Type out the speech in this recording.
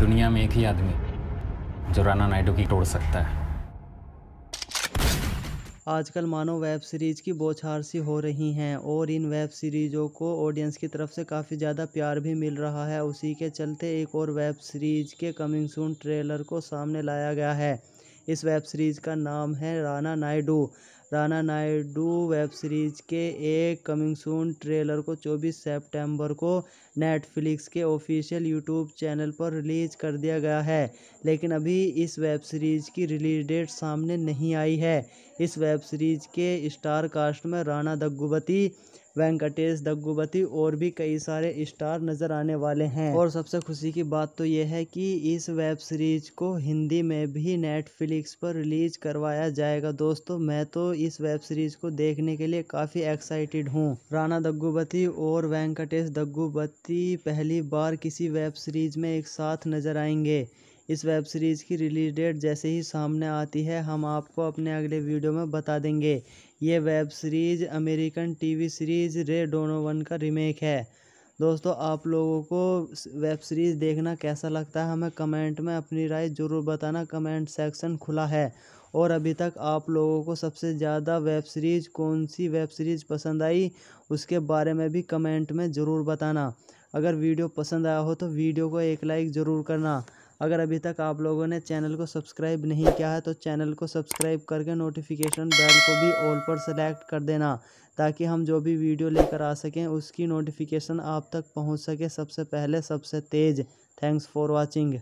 दुनिया में एक ही आदमी जो राना नायडू की तोड़ सकता है आजकल मानो वेब सीरीज़ की बौछार सी हो रही हैं और इन वेब सीरीज़ों को ऑडियंस की तरफ से काफ़ी ज़्यादा प्यार भी मिल रहा है उसी के चलते एक और वेब सीरीज़ के कमिंग सून ट्रेलर को सामने लाया गया है इस वेब सीरीज़ का नाम है राना नायडू राना नायडू वेब सीरीज के एक कमिंग सून ट्रेलर को 24 सितंबर को नेटफ्लिक्स के ऑफिशियल यूट्यूब चैनल पर रिलीज कर दिया गया है लेकिन अभी इस वेब सीरीज की रिलीज डेट सामने नहीं आई है इस वेब सीरीज के स्टार कास्ट में राणा दग्गुबती वेंकटेश दग्गुबती और भी कई सारे स्टार नज़र आने वाले हैं और सबसे खुशी की बात तो यह है कि इस वेब सीरीज को हिंदी में भी नेटफ्लिक्स पर रिलीज करवाया जाएगा दोस्तों मैं तो इस वेब सीरीज को देखने के लिए काफ़ी एक्साइटेड हूँ राणा दग्गुबती और वेंकटेश दग्गुबती पहली बार किसी वेब सीरीज में एक साथ नजर आएंगे इस वेब सीरीज़ की रिलीज डेट जैसे ही सामने आती है हम आपको अपने अगले वीडियो में बता देंगे ये web series American TV series Ray Donovan का रीमेक है दोस्तों आप लोगों को वेब सीरीज़ देखना कैसा लगता है हमें कमेंट में अपनी राय ज़रूर बताना कमेंट सेक्शन खुला है और अभी तक आप लोगों को सबसे ज़्यादा वेब सीरीज़ कौन सी वेब सीरीज़ पसंद आई उसके बारे में भी कमेंट में ज़रूर बताना अगर वीडियो पसंद आया हो तो वीडियो को एक लाइक ज़रूर करना अगर अभी तक आप लोगों ने चैनल को सब्सक्राइब नहीं किया है तो चैनल को सब्सक्राइब करके नोटिफिकेशन बेल को भी ऑल पर सेलेक्ट कर देना ताकि हम जो भी वीडियो लेकर आ सकें उसकी नोटिफिकेशन आप तक पहुंच सके सबसे पहले सबसे तेज़ थैंक्स फॉर वाचिंग